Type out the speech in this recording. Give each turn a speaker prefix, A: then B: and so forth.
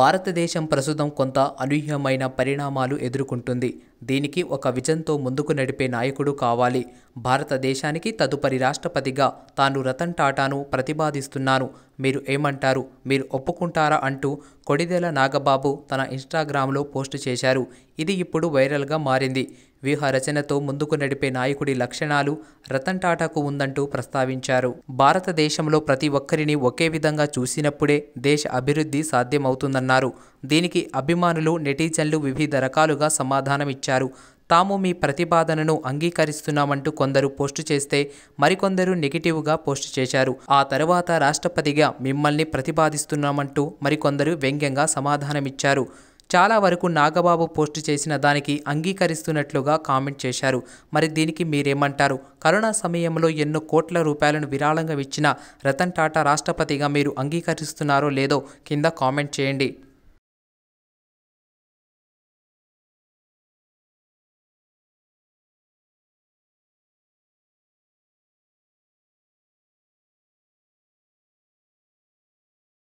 A: భారతదేశం ప్రస్తుతం కొంత అనూహ్యమైన పరిణామాలు ఎదుర్కొంటుంది దీనికి ఒక విజన్తో ముందుకు నడిపే నాయకుడు కావాలి భారతదేశానికి తదుపరి రాష్ట్రపతిగా తాను రతన్ టాటాను ప్రతిపాదిస్తున్నాను మీరు ఏమంటారు మీరు ఒప్పుకుంటారా అంటూ కొడిదెల నాగబాబు తన ఇన్స్టాగ్రామ్లో పోస్ట్ చేశారు ఇది ఇప్పుడు వైరల్గా మారింది వ్యూహరచనతో ముందుకు నడిపే నాయకుడి లక్షణాలు రతన్ టాటాకు ఉందంటూ ప్రస్తావించారు భారతదేశంలో ప్రతి ఒక్కరిని ఒకే విధంగా చూసినప్పుడే దేశ అభివృద్ధి సాధ్యమవుతుందన్నారు దీనికి అభిమానులు నెటిజన్లు వివిధ రకాలుగా సమాధానమిచ్చారు తాము మీ ప్రతిపాదనను అంగీకరిస్తున్నామంటూ కొందరు పోస్టు చేస్తే మరికొందరు నెగిటివ్గా పోస్టు చేశారు ఆ తర్వాత రాష్ట్రపతిగా మిమ్మల్ని ప్రతిపాదిస్తున్నామంటూ మరికొందరు వ్యంగ్యంగా సమాధానమిచ్చారు చాలా వరకు నాగబాబు పోస్టు చేసిన దానికి అంగీకరిస్తున్నట్లుగా కామెంట్ చేశారు మరి దీనికి మీరేమంటారు కరోనా సమయంలో ఎన్నో కోట్ల రూపాయలను విరాళంగా ఇచ్చిన రతన్ టాటా రాష్ట్రపతిగా మీరు అంగీకరిస్తున్నారో లేదో కింద కామెంట్
B: చేయండి